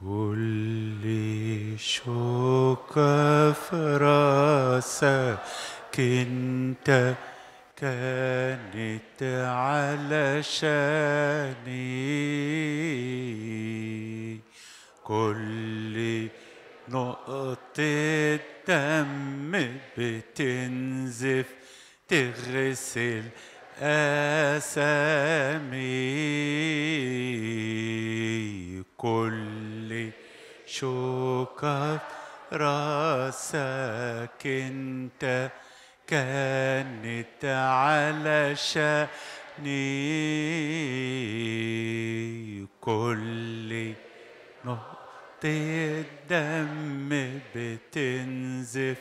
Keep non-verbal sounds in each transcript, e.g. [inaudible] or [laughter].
كل شوك في راسك انت كانت علشاني كل نقطة دم بتنزف تغسل أسامي كل شوكة راسك انت كانت على شأني كل نقطة دم بتنزف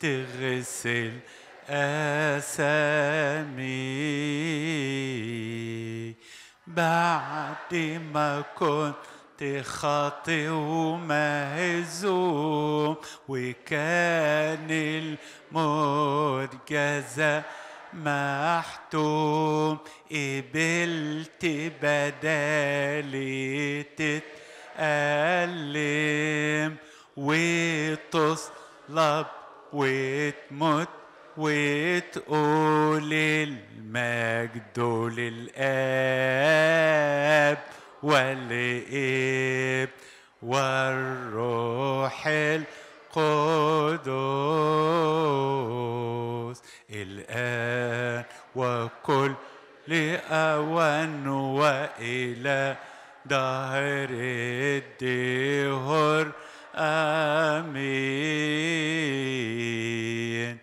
تغسل أسامي بعد ما كنت خاطئ ومهزوم وكان الموت جزاء محتوم قبلت بدالي تتألم وتصلب وتموت وتقول المجد للآب والابن والروح القدوس الآن وكل لأوان وإلى دهر الدهر آمين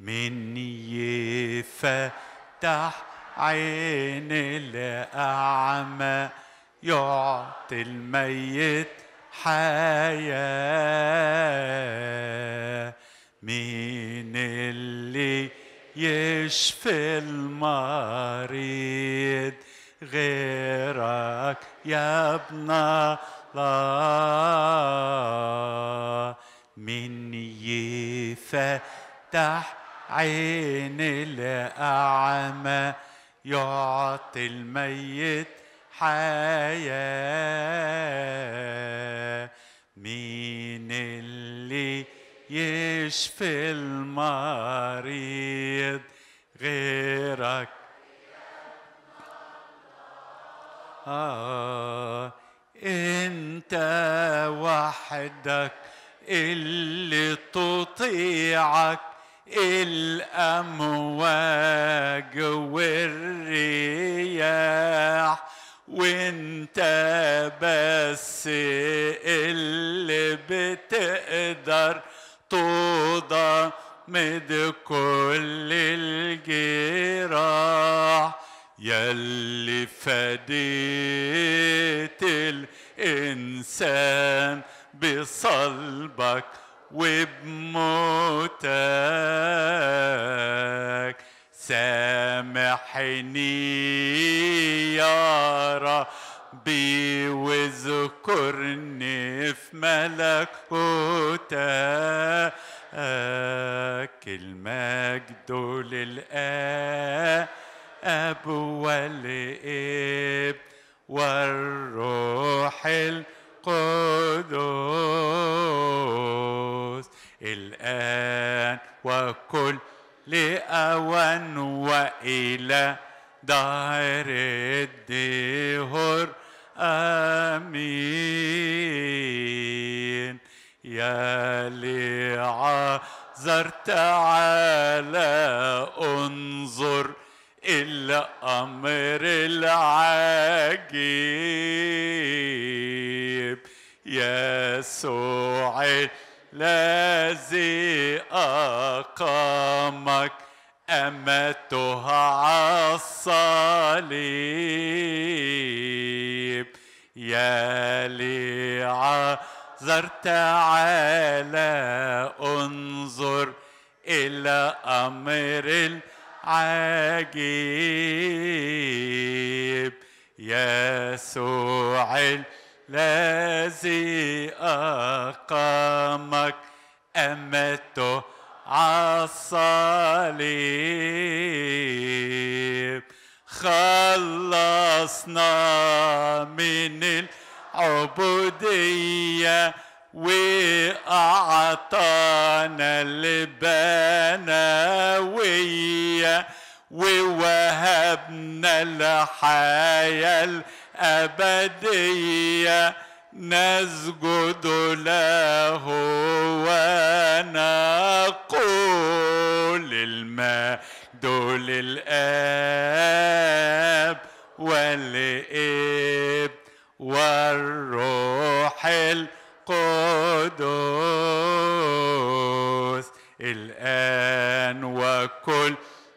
مني يفتح عين الأعمى يعطي الميت حياة مين اللي يشفي المريض غيرك يا ابن الله من يفتح عين الأعمى يعطي الميت حياة مين اللي يشفي المريض غيرك آه انت وحدك اللي تطيعك الأمواج والرياح وانت بس اللي بتقدر تضمد كل الجراح يلي فديت الإنسان بصلبك وبموتك سامحني يا ربي واذكرني في ملكوتك المجد للآب والإب والروح الروح القدوس الآن وكل لأوان وإلى دار الدهر آمين يا لعذر تعالى انظر الأمر العجيب يسوع الذي أقامك أمتها على الصليب يا عذرت تعالى انظر إلى أمر العجيب عجيب يسوع الذي أقامك أمته على الصليب خلصنا من العبوديه وأعطانا البناوية ووهبنا الحياة الأبدية نسجد له ونقول المجد للآب والإب والروح القدس القدوس الآن وكل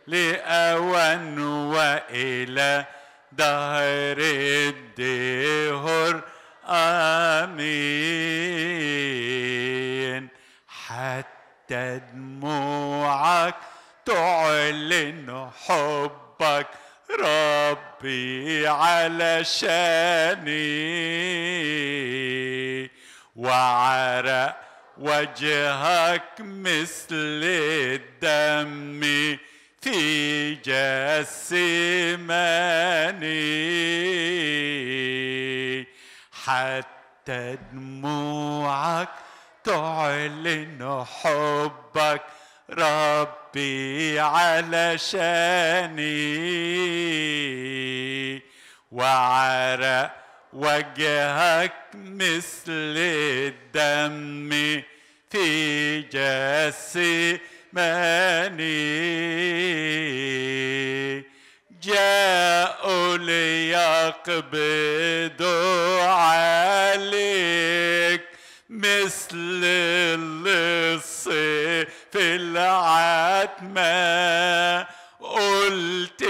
لأوان وإلى دهر الدهر آمين حتى دموعك تعلن حبك ربي علشاني وعرق وجهك مثل الدم في جسماني حتى دموعك تعلن حبك ربي علشاني وعرق وجهك مثل الدم في ماني جاءوا ليقبضوا عليك مثل اللص في العتمه قلت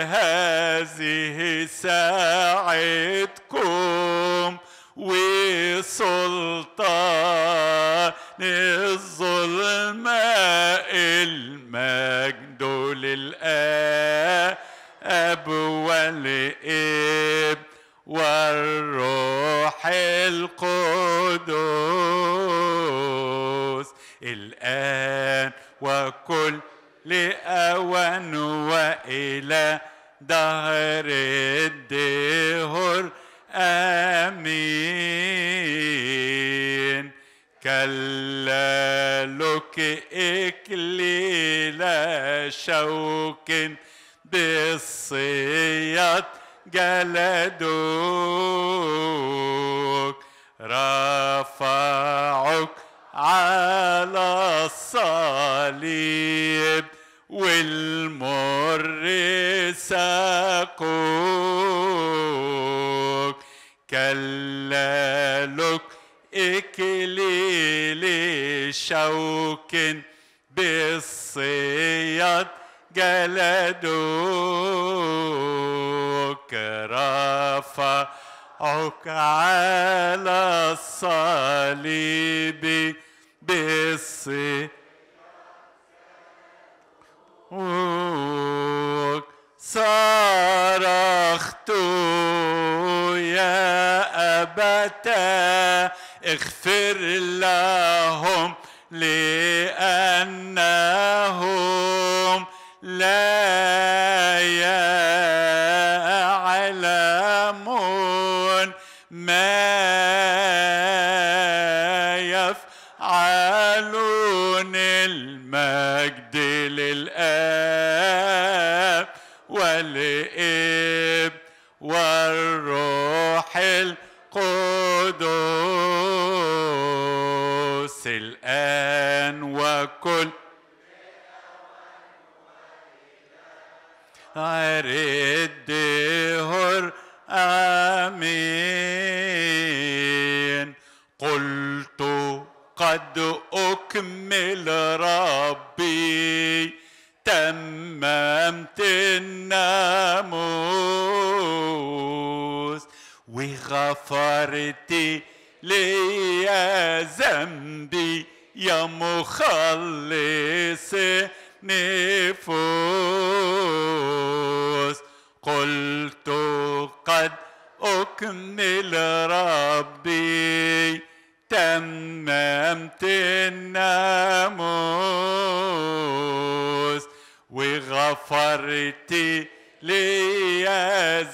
هذه ساعتكم وسلطان الظلماء المجد للآب والإب والروح القدوس الآن وكل لأوان وإلى دهر الدهر آمين كلا لك إكليل شوك بالصياد جلدوك رفعك على الصليب والمر ساقوك كلالك إكليل شوك بالصياد جلدوك رفعك على الصليب بالصياد صرخت يا أبتا اغفر لهم لأنهم لا يأتون الآن وكل عرد الدهر آمين قلت قد أكمل ربي تممت الناموس وغفرتي ليا ذنبي يا مخلص نفوس قلت قد أكمل ربي تممت الناموس وغفرت لي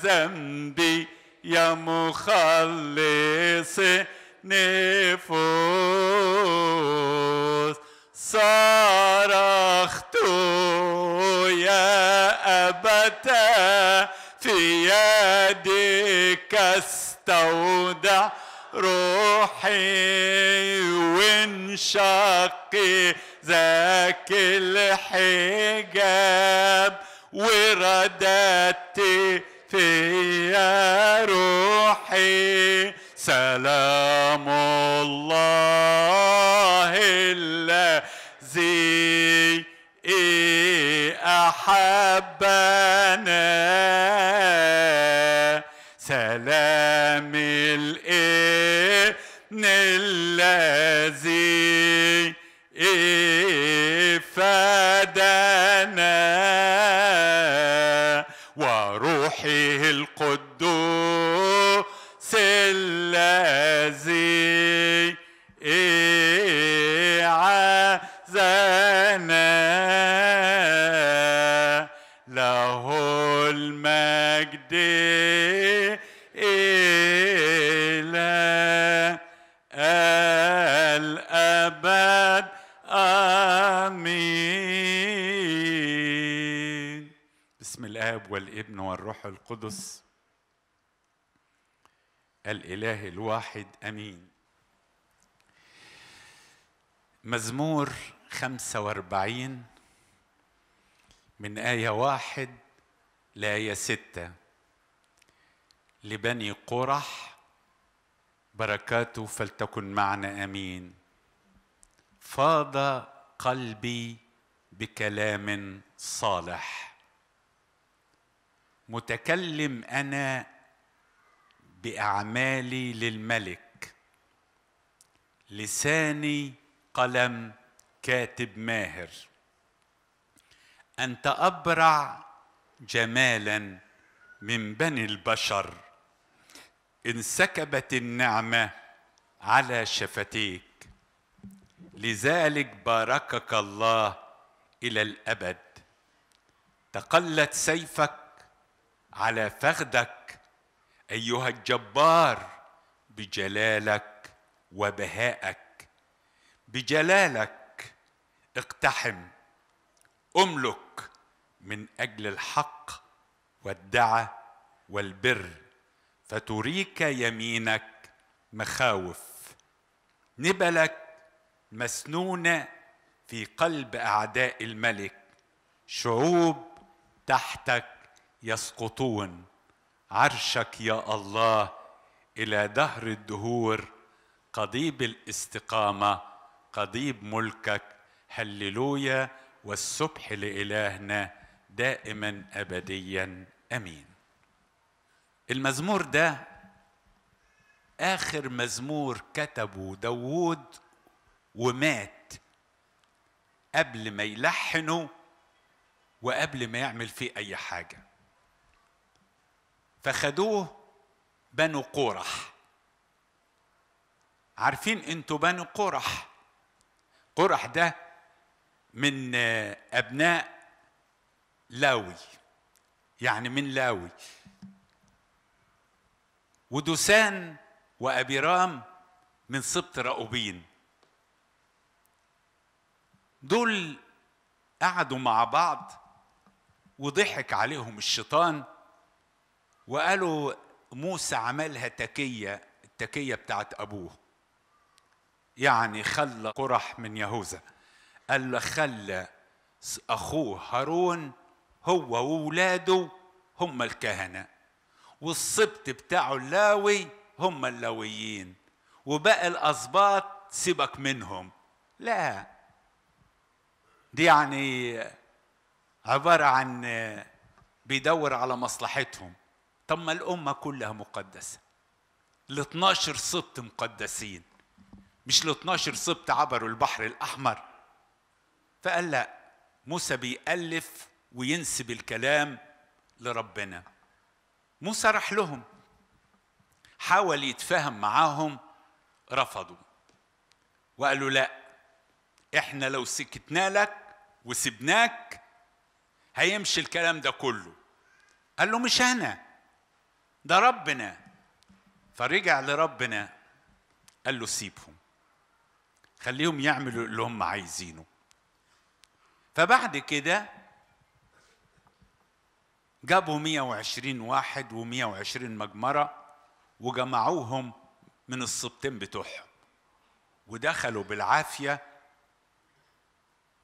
ذنبي يا مخلص نفوس صرخت يا أبتا في يدك استودع روحي وانشقي ذاك الحجاب وردت في روحي سلام الله الذي أحبنا سلام الإبن الذي افادنا وروحه القدس القدس الاله الواحد امين مزمور 45 من آية واحد لآية ستة لبني قرح بركاته فلتكن معنا امين فاض قلبي بكلام صالح متكلم انا باعمالي للملك لساني قلم كاتب ماهر انت ابرع جمالا من بني البشر انسكبت النعمه على شفتيك لذلك باركك الله الى الابد تقلت سيفك على فخدك ايها الجبار بجلالك وبهائك بجلالك اقتحم املك من اجل الحق والدعة والبر فتريك يمينك مخاوف نبلك مسنونه في قلب اعداء الملك شعوب تحتك يسقطون عرشك يا الله الى دهر الدهور قضيب الاستقامه قضيب ملكك هللويا والسبح لالهنا دائما ابديا امين المزمور ده اخر مزمور كتبه داوود ومات قبل ما يلحنه وقبل ما يعمل فيه اي حاجه فخدوه بنو قورح عارفين انتوا بنو قرح قرح ده من ابناء لاوي يعني من لاوي ودوسان وابيرام من سبط راؤوبين دول قعدوا مع بعض وضحك عليهم الشيطان وقالوا موسى عملها تكية التكية بتاعت أبوه يعني خلى قرح من يهوذا قال له خلى أخوه هارون هو وولاده هم الكهنة والصبت بتاعه اللاوي هم اللاويين وباقي الأسباط سيبك منهم لا دي يعني عبارة عن بيدور على مصلحتهم طب ما الأمة كلها مقدسة ال 12 سبط مقدسين مش ال 12 سبط عبروا البحر الأحمر فقال لا موسى بيألف وينسب الكلام لربنا موسى راح لهم حاول يتفاهم معاهم رفضوا وقالوا لا احنا لو سكتنا لك وسبناك هيمشي الكلام ده كله قال له مش انا ده ربنا فرجع لربنا قال له سيبهم خليهم يعملوا اللي هم عايزينه فبعد كده جابوا 120 واحد و120 مجمرة وجمعوهم من الصبتين بتوعهم ودخلوا بالعافية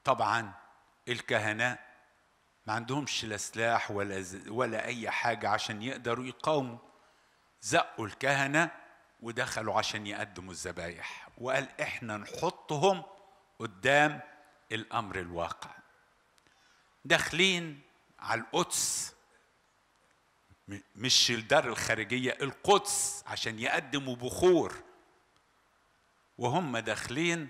طبعا الكهنة ما عندهمش لا سلاح ولا ولا اي حاجه عشان يقدروا يقاوموا زقوا الكهنه ودخلوا عشان يقدموا الذبايح وقال احنا نحطهم قدام الامر الواقع داخلين على القدس مش الدار الخارجيه القدس عشان يقدموا بخور وهم داخلين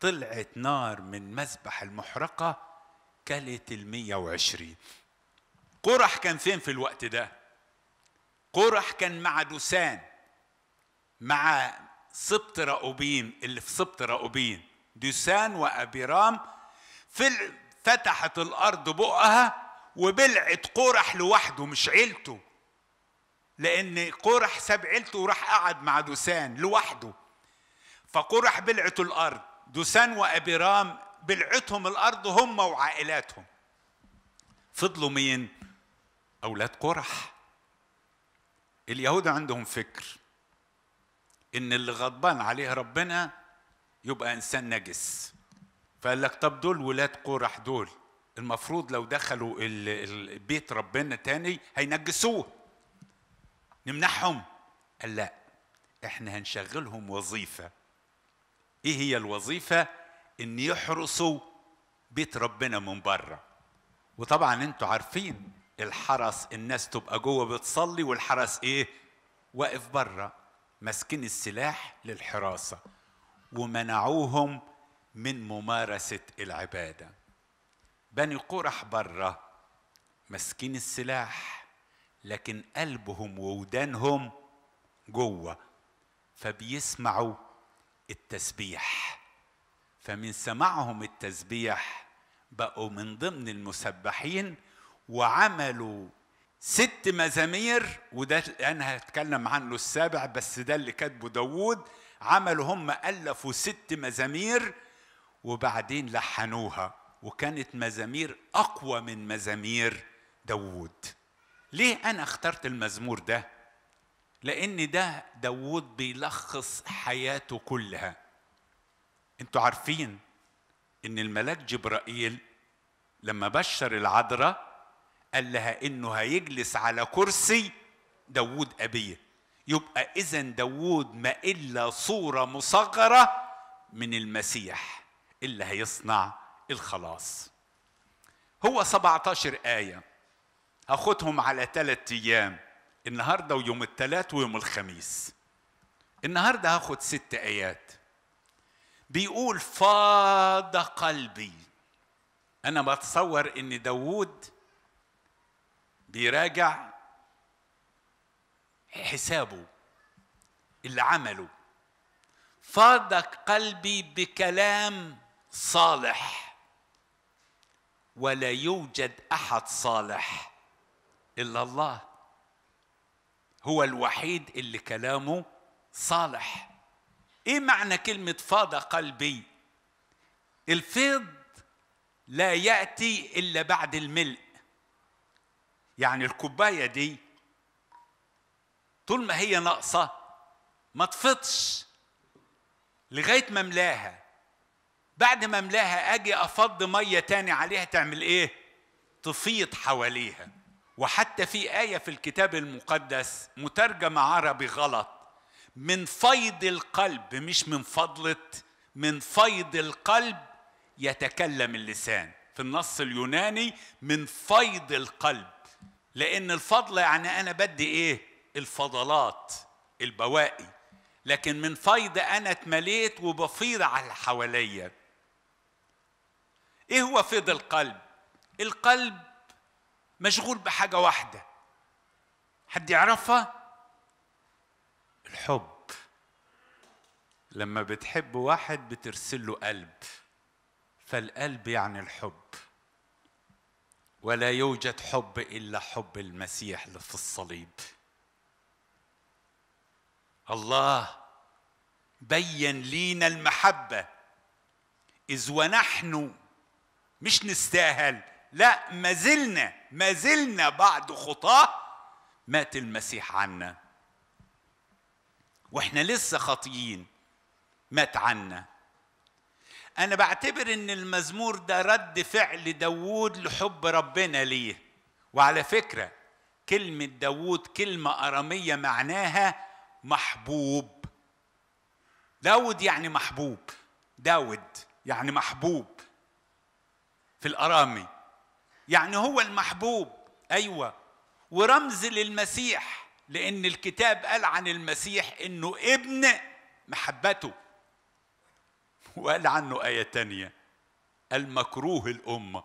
طلعت نار من مسبح المحرقه كلت ال 120 قرح كان فين في الوقت ده قرح كان مع دوسان مع سبط راؤوبين اللي في سبط راؤوبين دوسان وابيرام في فتحت الارض بقها وبلعت قرح لوحده مش عيلته لان قرح ساب عيلته وراح قعد مع دوسان لوحده فقرح بلعته الارض دوسان وابيرام بلعتهم الارض هم وعائلاتهم فضلوا مين اولاد قرح اليهود عندهم فكر ان اللي غضبان عليه ربنا يبقى انسان نجس فقال لك طب دول ولاد قرح دول المفروض لو دخلوا البيت ربنا تاني هينجسوه نمنحهم قال لا احنا هنشغلهم وظيفه ايه هي الوظيفه ان يحرسوا بيت ربنا من بره وطبعا انتوا عارفين الحرس الناس تبقى جوه بتصلي والحرس ايه واقف بره ماسكين السلاح للحراسه ومنعوهم من ممارسه العباده بني قرح بره ماسكين السلاح لكن قلبهم وودانهم جوه فبيسمعوا التسبيح فمن سمعهم التسبيح بقوا من ضمن المسبحين وعملوا ست مزامير وده انا هتكلم عنه السابع بس ده اللي كاتبه داوود عملوا هم الفوا ست مزامير وبعدين لحنوها وكانت مزامير اقوى من مزامير داوود ليه انا اخترت المزمور ده لان ده داوود بيلخص حياته كلها انتوا عارفين ان الملاك جبرائيل لما بشر العذراء قال لها انه هيجلس على كرسي داوود ابيه يبقى اذا داوود ما الا صوره مصغره من المسيح اللي هيصنع الخلاص هو 17 ايه هاخدهم على ثلاث ايام النهارده ويوم الثلاث ويوم الخميس النهارده هاخد ست ايات بيقول فاض قلبي أنا بتصور إن داوود بيراجع حسابه اللي عمله فاض قلبي بكلام صالح ولا يوجد احد صالح الا الله هو الوحيد اللي كلامه صالح ايه معنى كلمه فاض قلبي الفيض لا ياتي الا بعد الملء يعني الكوبايه دي طول ما هي ناقصه ما تفضش لغايه ما املاها بعد ما املاها اجي افض ميه تاني عليها تعمل ايه تفيض حواليها وحتى في ايه في الكتاب المقدس مترجمه عربي غلط من فيض القلب مش من فضلة من فيض القلب يتكلم اللسان في النص اليوناني من فيض القلب لأن الفضل يعني أنا بدي إيه الفضلات البواقي لكن من فيض أنا اتمليت وبفيض على اللي حواليا إيه هو فيض القلب القلب مشغول بحاجة واحدة حد يعرفها الحب لما بتحب واحد بترسل له قلب فالقلب يعني الحب ولا يوجد حب الا حب المسيح اللي في الصليب الله بين لينا المحبه اذ ونحن مش نستاهل لا ما زلنا ما زلنا بعد خطاه مات المسيح عنا واحنا لسه خاطيين مات عنا انا بعتبر ان المزمور ده رد فعل داوود لحب ربنا ليه وعلى فكره كلمه داوود كلمه اراميه معناها محبوب داود يعني محبوب داود يعني محبوب في الارامي يعني هو المحبوب ايوه ورمز للمسيح لأن الكتاب قال عن المسيح إنه ابن محبته وقال عنه آية تانية المكروه الأمة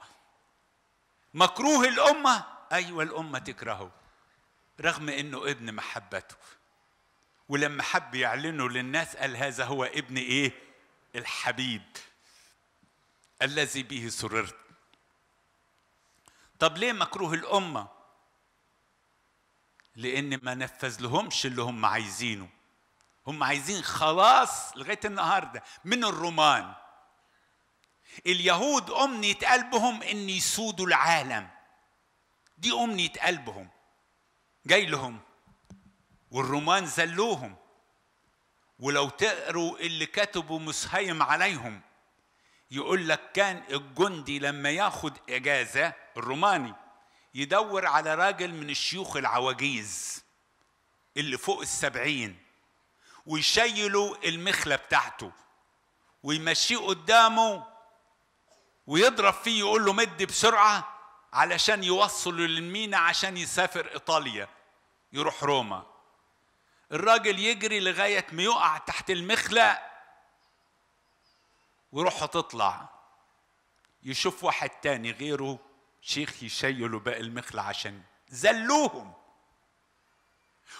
مكروه الأمة أيوة الأمة تكرهه رغم إنه ابن محبته ولما حب يعلنه للناس قال هذا هو ابن إيه الحبيب الذي به سررت طب ليه مكروه الأمة لان ما نفذ لهمش اللي هم عايزينه هم عايزين خلاص لغايه النهارده من الرومان اليهود امنيه قلبهم ان يسودوا العالم دي امنيه قلبهم جاي لهم والرومان زلوهم ولو تقروا اللي كتبوا مسهيم عليهم يقول لك كان الجندي لما ياخد اجازه الروماني يدور على راجل من الشيوخ العواجيز اللي فوق السبعين ويشيلوا المخلة بتاعته ويمشيه قدامه ويضرب فيه يقول له مد بسرعة علشان يوصلوا للمينا عشان يسافر إيطاليا يروح روما الراجل يجري لغاية ما يقع تحت المخلة وروحه تطلع يشوف واحد تاني غيره شيخ يشيلوا باقي المخل عشان زلوهم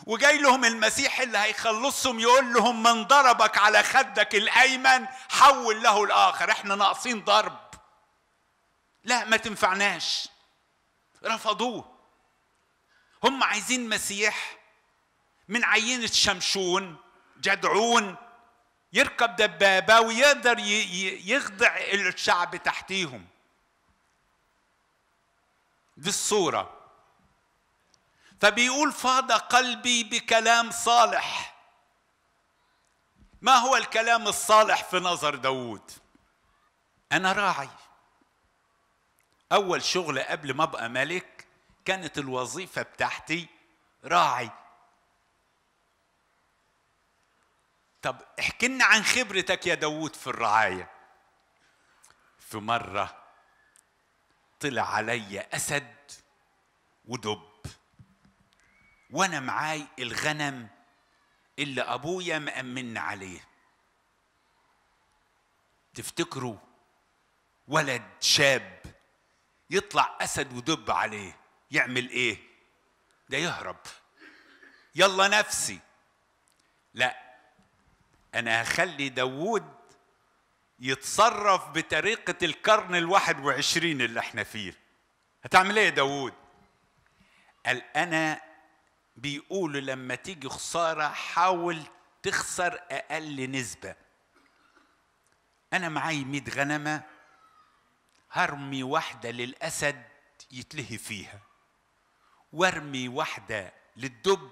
وجاي لهم المسيح اللي هيخلصهم يقول لهم من ضربك على خدك الايمن حول له الاخر احنا ناقصين ضرب لا ما تنفعناش رفضوه هم عايزين مسيح من عينة شمشون جدعون يركب دبابة ويقدر يخضع الشعب تحتيهم دي الصورة فبيقول فاض قلبي بكلام صالح ما هو الكلام الصالح في نظر داوود أنا راعي أول شغل قبل ما أبقى ملك كانت الوظيفة بتاعتي راعي طب احكي لنا عن خبرتك يا داوود في الرعاية في مرة طلع عليا أسد ودب وأنا معاي الغنم اللي أبويا مأمن عليه تفتكروا ولد شاب يطلع أسد ودب عليه يعمل إيه؟ ده يهرب يلا نفسي لا أنا هخلي داوود يتصرف بطريقة القرن الواحد وعشرين اللي احنا فيه هتعمل ايه يا داوود قال انا بيقولوا لما تيجي خسارة حاول تخسر اقل نسبة انا معاي 100 غنمة هرمي واحدة للأسد يتلهي فيها وارمي واحدة للدب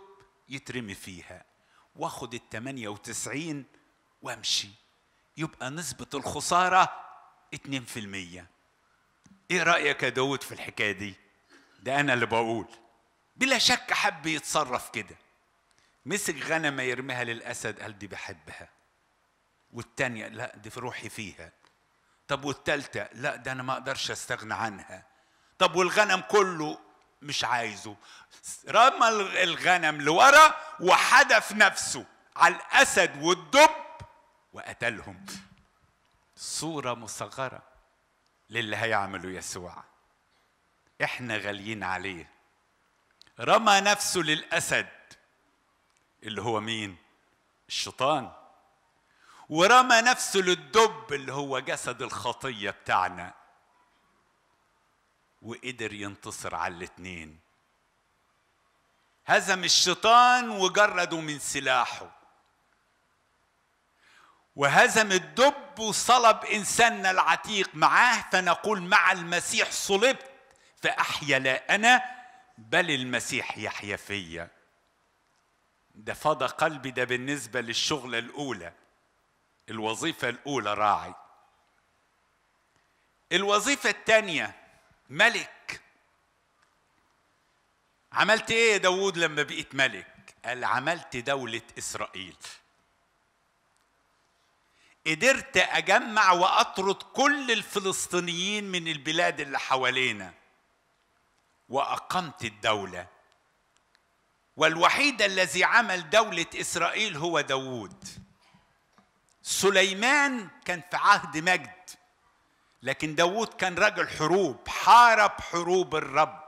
يترمي فيها واخد التمانية وتسعين وامشي يبقى نسبة الخسارة 2% ايه رأيك يا داود في الحكاية دي؟ ده أنا اللي بقول بلا شك حب يتصرف كده مسك غنمة يرميها للأسد قال دي بحبها والتانية لا دي في روحي فيها طب والتالتة لا ده أنا ما أقدرش أستغنى عنها طب والغنم كله مش عايزه رمى الغنم لورا وحدف نفسه على الأسد والدب وقتلهم صورة مصغرة للي هيعمله يسوع احنا غاليين عليه رمى نفسه للأسد اللي هو مين؟ الشيطان ورمى نفسه للدب اللي هو جسد الخطية بتاعنا وقدر ينتصر على الاتنين هزم الشيطان وجرده من سلاحه وهزم الدب وصلب إنساننا العتيق معاه فنقول مع المسيح صلبت فأحيا لا أنا بل المسيح يحيا فيا ده فضى قلبي ده بالنسبة للشغلة الأولى الوظيفة الأولى راعي الوظيفة الثانية ملك عملت ايه يا داوود لما بقيت ملك قال عملت دولة إسرائيل قدرت اجمع واطرد كل الفلسطينيين من البلاد اللي حوالينا واقمت الدوله والوحيد الذي عمل دوله اسرائيل هو داوود سليمان كان في عهد مجد لكن داوود كان رجل حروب حارب حروب الرب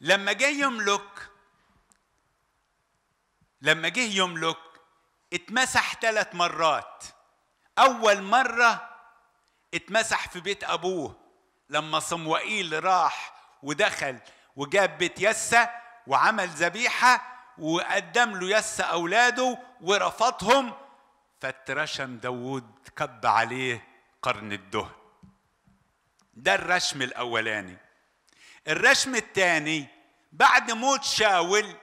لما جاي يملك لما جه يملك اتمسح ثلاث مرات أول مرة اتمسح في بيت أبوه لما صموئيل راح ودخل وجاب بيت يسا وعمل ذبيحة وقدم له يسا أولاده ورفضهم فاترشم داوود كب عليه قرن الدهن ده الرشم الأولاني الرشم الثاني بعد موت شاول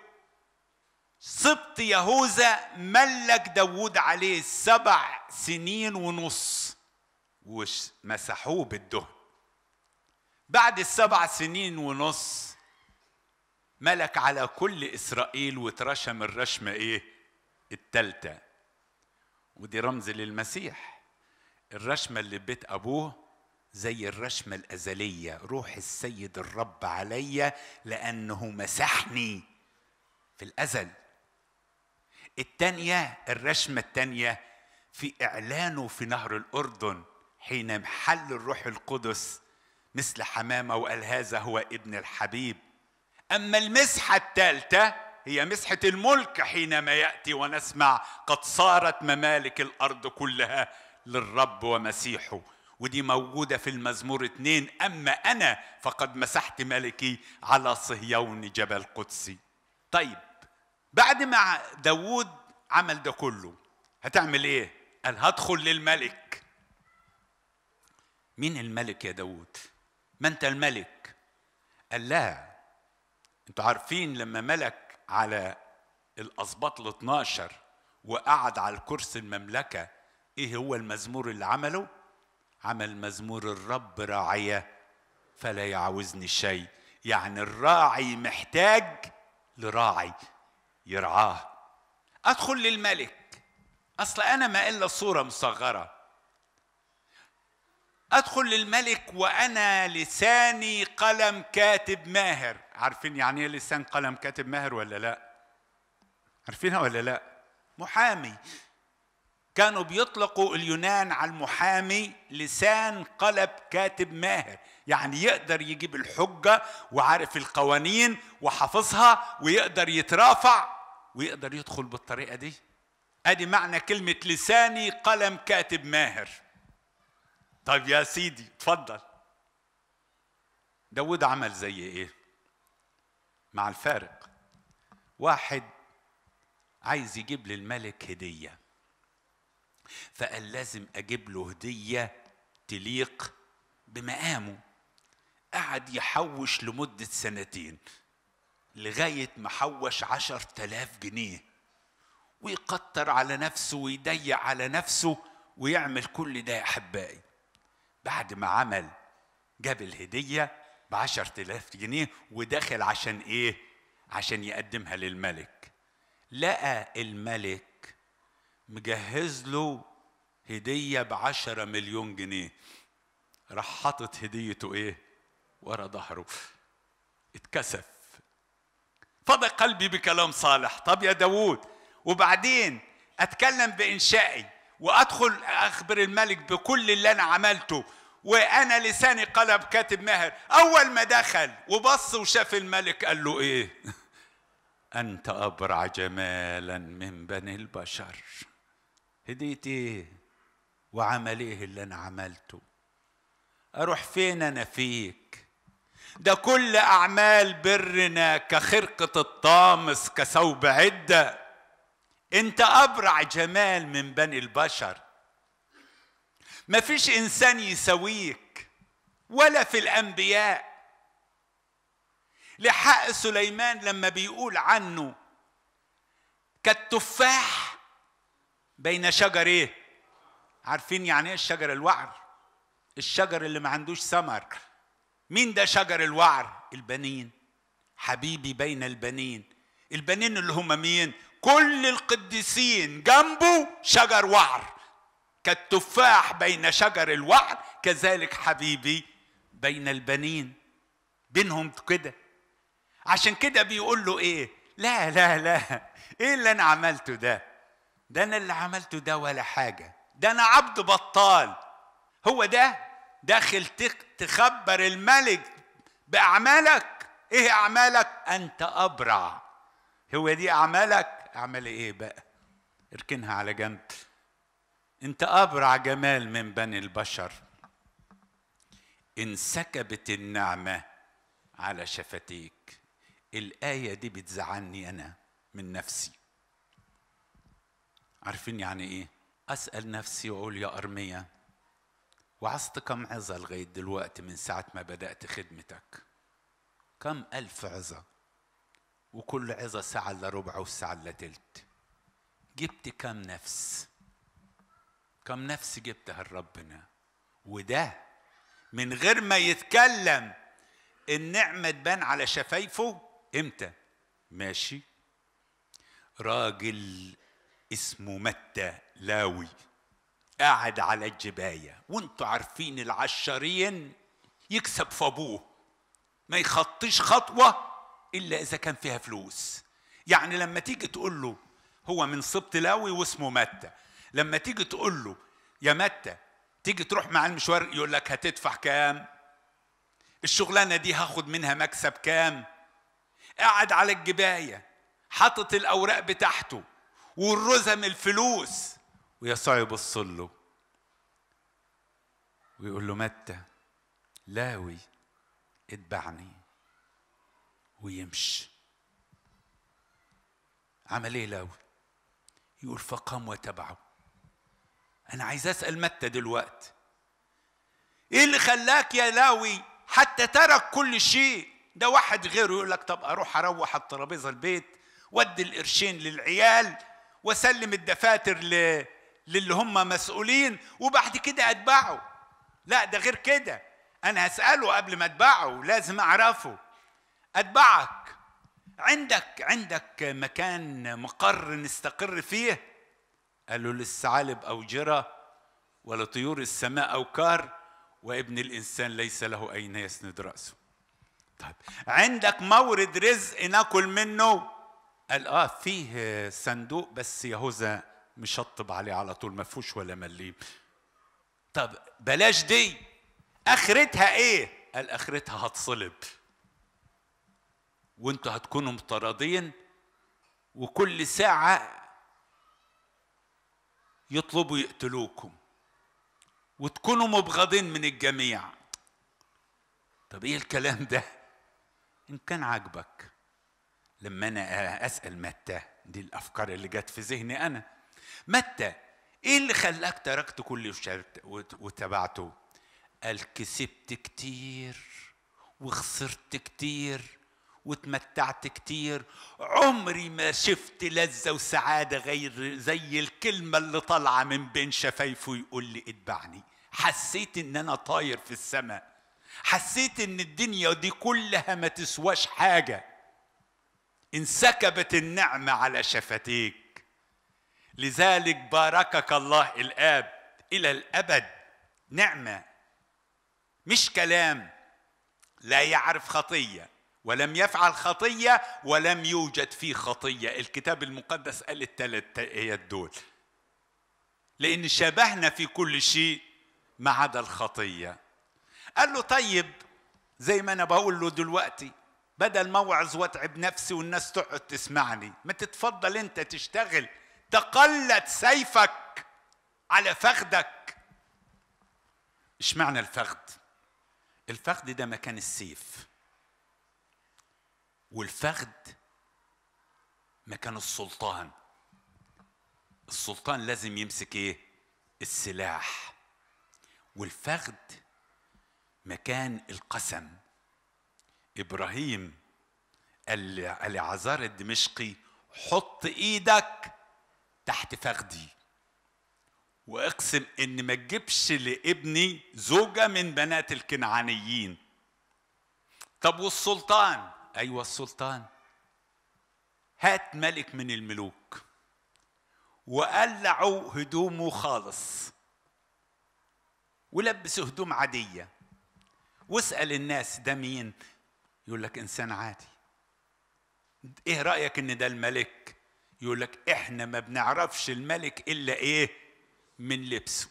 سبط يهوذا ملك داوود عليه سبع سنين ونص ومسحوه بالدهن بعد السبع سنين ونص ملك على كل إسرائيل وترشم الرشمة إيه؟ التالتة ودي رمز للمسيح الرشمة اللي بيت أبوه زي الرشمة الأزلية روح السيد الرب عليا لأنه مسحني في الأزل التانية الرسمة التانية في إعلانه في نهر الأردن حين محل الروح القدس مثل حمامة وقال هذا هو ابن الحبيب أما المسحة الثالثة هي مسحة الملك حينما يأتي ونسمع قد صارت ممالك الأرض كلها للرب ومسيحه ودي موجودة في المزمور اثنين أما أنا فقد مسحت ملكي على صهيون جبل قدسي طيب بعد ما داوود عمل ده كله هتعمل ايه قال هدخل للملك مين الملك يا داوود ما انت الملك قال لا انتوا عارفين لما ملك على الاسباط ال 12 وقعد على الكرسي المملكه ايه هو المزمور اللي عمله عمل مزمور الرب راعيه فلا يعوزني شيء يعني الراعي محتاج لراعي يرعاه أدخل للملك أصل أنا ما إلا صورة مصغرة أدخل للملك وأنا لساني قلم كاتب ماهر عارفين يعني إيه لسان قلم كاتب ماهر ولا لأ عارفينها ولا لأ محامي كانوا بيطلقوا اليونان على المحامي لسان قلب كاتب ماهر يعني يقدر يجيب الحجة وعارف القوانين وحافظها ويقدر يترافع ويقدر يدخل بالطريقة دي ادي معنى كلمة لساني قلم كاتب ماهر طيب يا سيدي اتفضل داود عمل زي ايه مع الفارق واحد عايز يجيب للملك هدية فقال لازم اجيب له هدية تليق بمقامه قعد يحوش لمدة سنتين لغاية ما حوش عشر تلاف جنيه ويقطر على نفسه ويضيق على نفسه ويعمل كل ده يا أحبائي بعد ما عمل جاب الهدية بعشر تلاف جنيه ودخل عشان إيه؟ عشان يقدمها للملك لقى الملك مجهز له هدية بعشرة مليون جنيه راح حاطط هديته إيه؟ ورا ظهره اتكسف فضى قلبي بكلام صالح طب يا داوود وبعدين اتكلم بانشائي وادخل اخبر الملك بكل اللي انا عملته وانا لساني قلب كاتب ماهر اول ما دخل وبص وشاف الملك قال له ايه [laughs] انت ابرع جمالا من بني البشر هديت ايه وعمل ايه اللي انا عملته اروح فين انا فيك ده كل أعمال برنا كخرقة الطامس كثوب عدة أنت أبرع جمال من بني البشر ما فيش إنسان يسويك ولا في الأنبياء لحق سليمان لما بيقول عنه كالتفاح بين شجر ايه عارفين يعني ايه الشجر الوعر الشجر اللي ما عندوش ثمر مين ده شجر الوعر البنين حبيبي بين البنين البنين اللي هم مين كل القديسين جنبه شجر وعر كالتفاح بين شجر الوعر كذلك حبيبي بين البنين بينهم كده عشان كده بيقول له ايه لا لا لا ايه اللي انا عملته ده ده انا اللي عملته ده ولا حاجه ده انا عبد بطال هو ده داخل تخبر الملك بأعمالك إيه أعمالك أنت أبرع هو دي أعمالك أعمال إيه بقى اركنها على جنب أنت أبرع جمال من بني البشر انسكبت النعمة على شفتيك الآية دي بتزعلني أنا من نفسي عارفين يعني إيه أسأل نفسي وأقول يا أرمية وعظت كم عظة لغاية دلوقتي من ساعة ما بدأت خدمتك كم ألف عظة وكل عظة ساعة إلا ربع والساعة إلا تلت جبت كم نفس كم نفس جبتها لربنا وده من غير ما يتكلم النعمة تبان على شفايفه امتى ماشي راجل اسمه متى لاوي قاعد على الجبايه وانتوا عارفين العشارين يكسب في ابوه ما يخطيش خطوه الا اذا كان فيها فلوس يعني لما تيجي تقول له هو من سبط لاوي واسمه متى لما تيجي تقول له يا متى تيجي تروح مع المشوار يقول لك هتدفع كام الشغلانه دي هاخد منها مكسب كام قاعد على الجبايه حاطط الاوراق بتاعته والرزم الفلوس ويسوع يبص له ويقول له متى لاوي اتبعني ويمشي عمل ايه لاوي يقول فقام وتبعه انا عايز اسال متى دلوقتي ايه اللي خلاك يا لاوي حتى ترك كل شيء ده واحد غيره يقول لك طب اروح اروح الترابيزه البيت ودي القرشين للعيال واسلم الدفاتر للي هم مسؤولين وبعد كده اتبعه لا ده غير كده انا هساله قبل ما اتبعه لازم اعرفه اتبعك عندك عندك مكان مقر نستقر فيه قالوا له للثعالب اوجره ولطيور السماء اوكار وابن الانسان ليس له اين يسند راسه طيب عندك مورد رزق ناكل منه قال اه فيه صندوق بس يهوذا مشطب عليه على طول ما فيهوش ولا مليم طب بلاش دي اخرتها ايه قال اخرتها هتصلب وانتوا هتكونوا مطاردين وكل ساعه يطلبوا يقتلوكم وتكونوا مبغضين من الجميع طب ايه الكلام ده ان كان عاجبك لما انا اسال متى دي الافكار اللي جت في ذهني انا متى ايه اللي خلاك تركت كل وتبعته قال كسبت كتير وخسرت كتير واتمتعت كتير عمري ما شفت لذة وسعادة غير زي الكلمة اللي طالعة من بين شفايفه يقول لي اتبعني حسيت ان انا طاير في السماء حسيت ان الدنيا دي كلها ما تسواش حاجة انسكبت النعمة على شفتيك لذلك باركك الله الآب إلى الأبد نعمة مش كلام لا يعرف خطية ولم يفعل خطية ولم يوجد فيه خطية الكتاب المقدس قال الثلاث هي الدول لأن شبهنا في كل شيء ما عدا الخطية قال له طيب زي ما أنا بقول له دلوقتي بدل ما واتعب نفسي والناس تقعد تسمعني ما تتفضل انت تشتغل تقلت سيفك على فخدك ايش معنى الفخد الفخد ده مكان السيف والفخد مكان السلطان السلطان لازم يمسك ايه السلاح والفخد مكان القسم ابراهيم قال لعزار الدمشقي حط ايدك تحت فخدي واقسم ان ما تجيبش لابني زوجه من بنات الكنعانيين طب والسلطان ايوه السلطان هات ملك من الملوك وقلعوا هدومه خالص ولبسوا هدوم عاديه واسال الناس ده مين يقول لك انسان عادي ايه رايك ان ده الملك يقول لك احنا ما بنعرفش الملك الا ايه من لبسه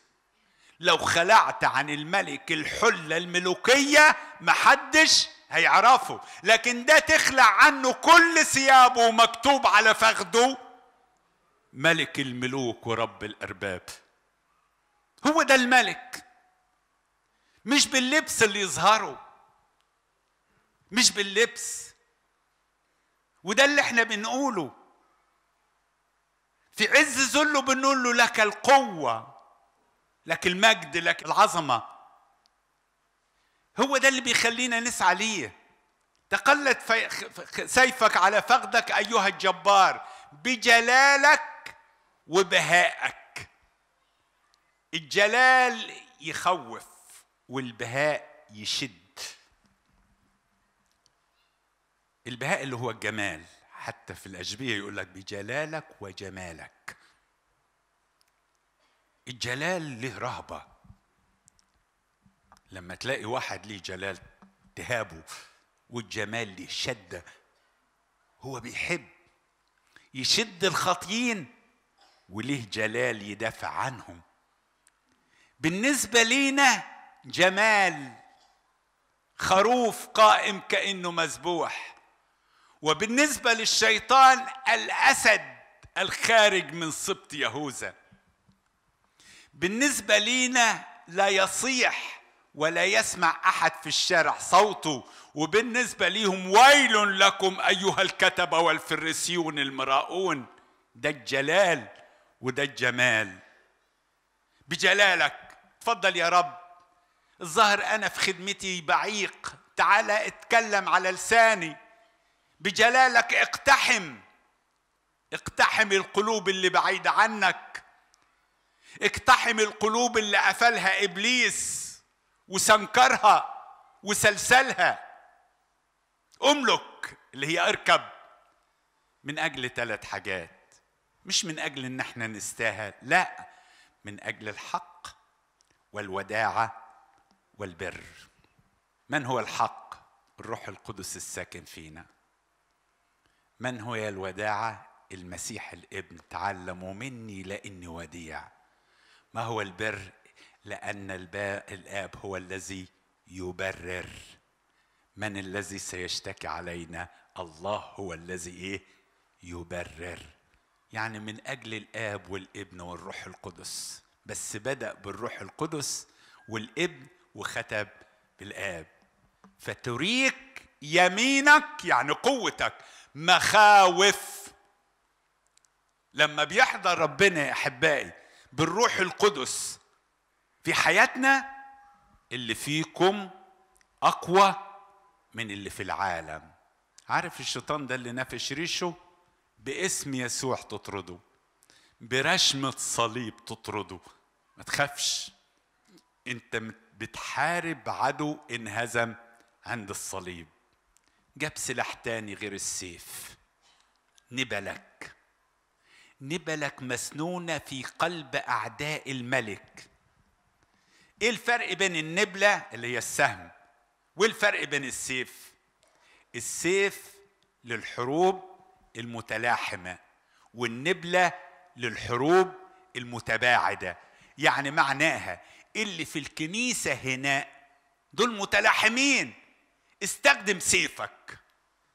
لو خلعت عن الملك الحله الملوكيه محدش هيعرفه لكن ده تخلع عنه كل ثيابه مكتوب على فخده ملك الملوك ورب الارباب هو ده الملك مش باللبس اللي يظهره مش باللبس وده اللي احنا بنقوله في عز ذله بنقول له لك القوة لك المجد لك العظمة هو ده اللي بيخلينا نسعى ليه تقلت سيفك على فخذك أيها الجبار بجلالك وبهائك الجلال يخوف والبهاء يشد البهاء اللي هو الجمال حتى في الأجبية يقول لك بجلالك وجمالك الجلال له رهبة لما تلاقي واحد ليه جلال تهابه والجمال ليه شدة هو بيحب يشد الخاطيين وليه جلال يدافع عنهم بالنسبة لينا جمال خروف قائم كأنه مذبوح وبالنسبة للشيطان الأسد الخارج من سبط يهوذا بالنسبة لينا لا يصيح ولا يسمع أحد في الشارع صوته وبالنسبة ليهم ويل لكم أيها الكتبة والفريسيون المراؤون ده الجلال وده الجمال بجلالك تفضل يا رب الظاهر أنا في خدمتي بعيق تعال اتكلم على لساني بجلالك اقتحم اقتحم القلوب اللي بعيدة عنك اقتحم القلوب اللي قفلها إبليس وسنكرها وسلسلها املك اللي هي اركب من اجل ثلاث حاجات مش من اجل ان احنا نستاهل لا من اجل الحق والوداعه والبر من هو الحق الروح القدس الساكن فينا من هو يا الوداعة المسيح الابن تعلموا مني لأني وديع ما هو البر لأن الآب هو الذي يبرر من الذي سيشتكي علينا الله هو الذي إيه يبرر يعني من أجل الآب والابن والروح القدس بس بدأ بالروح القدس والابن وختم بالآب فتريك يمينك يعني قوتك مخاوف لما بيحضر ربنا يا احبائي بالروح القدس في حياتنا اللي فيكم اقوى من اللي في العالم عارف الشيطان ده اللي نافش ريشه باسم يسوع تطرده برشمة صليب تطرده ما تخافش انت بتحارب عدو انهزم عند الصليب جاب سلاح تاني غير السيف نبلك نبلك مسنونة في قلب أعداء الملك إيه الفرق بين النبلة اللي هي السهم والفرق بين السيف السيف للحروب المتلاحمة والنبلة للحروب المتباعدة يعني معناها اللي في الكنيسة هنا دول متلاحمين استخدم سيفك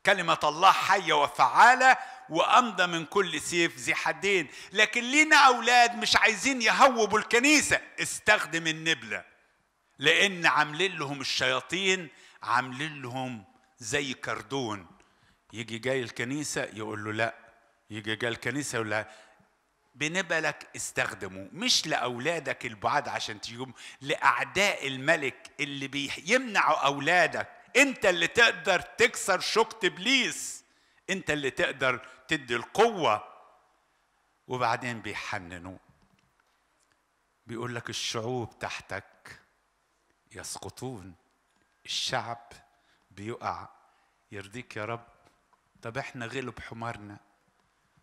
كلمة الله حية وفعالة وأمضى من كل سيف ذي حدين لكن لينا أولاد مش عايزين يهوبوا الكنيسة استخدم النبلة لأن عاملين لهم الشياطين عاملين لهم زي كردون يجي جاي الكنيسة يقول له لا يجي جاي الكنيسة يقول لا بنبلك استخدمه مش لأولادك البعاد عشان تجيهم لأعداء الملك اللي بيمنعوا أولادك انت اللي تقدر تكسر شوكة ابليس انت اللي تقدر تدي القوة وبعدين بيحننوا بيقول لك الشعوب تحتك يسقطون الشعب بيقع يرضيك يا رب طب احنا غلب حمارنا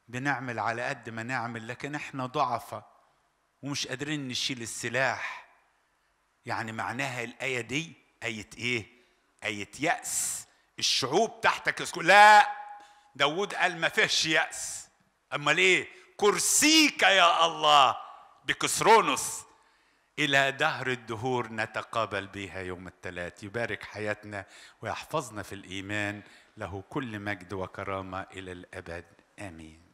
بنعمل على قد ما نعمل لكن احنا ضعفة ومش قادرين نشيل السلاح يعني معناها الآية دي آية ايه ايه ياس الشعوب تحتك لا داود قال ما فيهش ياس امال ايه كرسيك يا الله بكسرونس إلى دهر الدهور نتقابل بها يوم الثلاث يبارك حياتنا ويحفظنا في الإيمان له كل مجد وكرامة إلى الأبد آمين